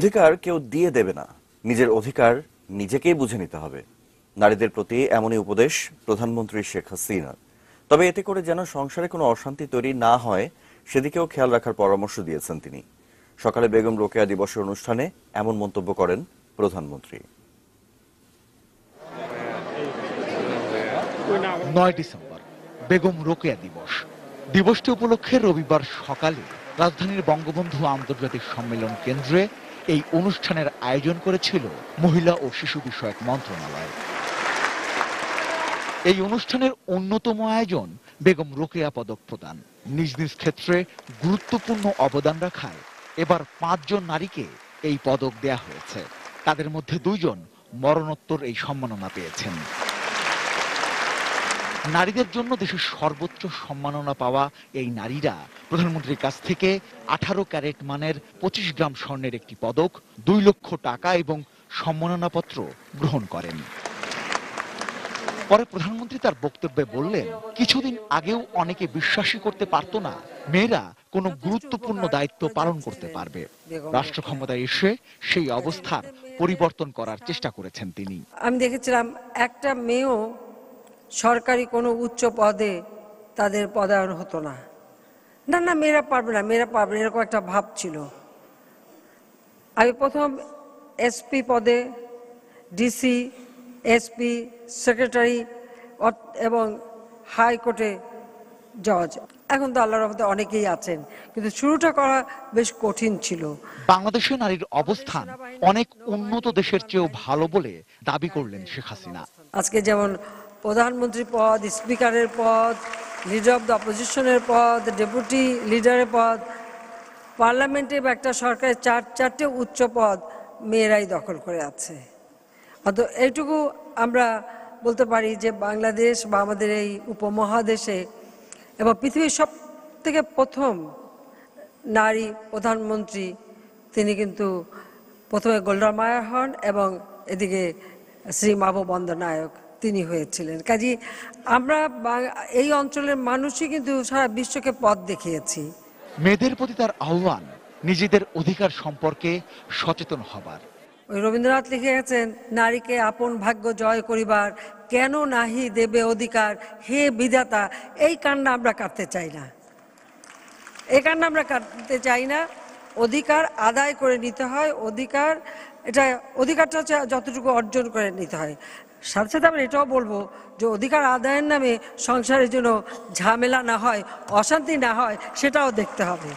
অধিকার কেউ দিয়ে দেবে না নিজের অধিকার নিজেকেই বুঝে নিতে হবে নারীদের প্রতি এমনই উপদেশ প্রধানমন্ত্রী শেখ হাসিনার তবে এতে করে যেন সংসারে কোনো অশান্তি তৈরি না হয় সেদিকেও খেয়াল রাখার পরামর্শ দিয়েছেন তিনি সকালে বেগম রোকেয়া দিবসের অনুষ্ঠানে এমন মন্তব্য করেন প্রধানমন্ত্রী নয় ডিসেম্বর বেগম রোকেয়া দিবস দিবসটি উপলক্ষে রবিবার সকালে রাজধানীর বঙ্গবন্ধু আন্তর্জাতিক সম্মেলন কেন্দ্রে এই অনুষ্ঠানের আয়োজন করেছিল মহিলা ও শিশু বিষয়ক মন্ত্রণালয় এই অনুষ্ঠানের অন্যতম আয়োজন বেগম রোকেয়া পদক প্রদান নিজ নিজ ক্ষেত্রে গুরুত্বপূর্ণ অবদান রাখায় এবার পাঁচজন নারীকে এই পদক দেয়া হয়েছে তাদের মধ্যে দুইজন মরণোত্তর এই সম্মাননা পেয়েছেন নারীদের জন্য দেশের সর্বোচ্চ সম্মাননা পাওয়া এই নারীরা প্রধানমন্ত্রীর কাছ থেকে আঠারো ক্যারেট মানের পঁচিশ গ্রাম স্বর্ণের একটি পদক দুই লক্ষ টাকা এবং সম্মাননা পত্র গ্রহণ করেন পরে প্রধানমন্ত্রী তার বক্তব্যে বললেন কিছুদিন আগেও অনেকে বিশ্বাসই করতে পারত না মেয়েরা কোন গুরুত্বপূর্ণ দায়িত্ব পালন করতে পারবে রাষ্ট্র ক্ষমতায় এসে সেই অবস্থার পরিবর্তন করার চেষ্টা করেছেন তিনি আমি দেখেছিলাম একটা মেয়েও সরকারি কোনো উচ্চ পদে তাদের পদায়ন হতো না না না মেয়েরা পারবে না মেয়েরা পারবে এরকম একটা ভাব ছিল আমি প্রথম এসপি পদে ডিসি এসপি সেক্রেটারি এবং হাইকোর্টে জজ এখন তো আল্লাহর রহমতে অনেকেই আছেন কিন্তু শুরুটা করা বেশ কঠিন ছিল বাংলাদেশের নারীর অবস্থান অনেক উন্নত দেশের চেয়েও ভালো বলে দাবি করলেন শেখ হাসিনা আজকে যেমন প্রধানমন্ত্রী পদ স্পিকারের পদ লিডার অব দ্য অপোজিশনের পদ ডেপুটি লিডারের পদ পার্লামেন্টে বা একটা সরকারের চার চারটে উচ্চ পদ মেয়েরাই দখল করে আছে অত এইটুকু আমরা বলতে পারি যে বাংলাদেশ বা আমাদের এই উপমহাদেশে এবং পৃথিবীর সব থেকে প্রথম নারী প্রধানমন্ত্রী তিনি কিন্তু প্রথমে গোল্ডা হন এবং এদিকে শ্রী মাভব বন্দনায়ক তিনি হয়েছিলেন কাজী আমরা এই অঞ্চলের মানুষই কিন্তু সারা বিশ্বকে পথ দেখিয়েছি মেয়েদের প্রতি তার আহ্বান নিজেদের অধিকার সম্পর্কে সচেতন হবার রবীন্দ্রনাথ লিখে গেছেন নারীকে আপন ভাগ্য জয় করিবার কেন নাহি দেবে অধিকার হে বিধাতা এই কান্না আমরা কাটতে চাই না এই কান্না আমরা কাটতে চাই না অধিকার আদায় করে নিতে হয় অধিকার এটা অধিকারটা যতটুকু অর্জন করে নিতে হয় সাথে সাথে আমরা এটাও বলবো যে অধিকার আদায়ের নামে সংসারের জন্য ঝামেলা না হয় অশান্তি না হয় সেটাও দেখতে হবে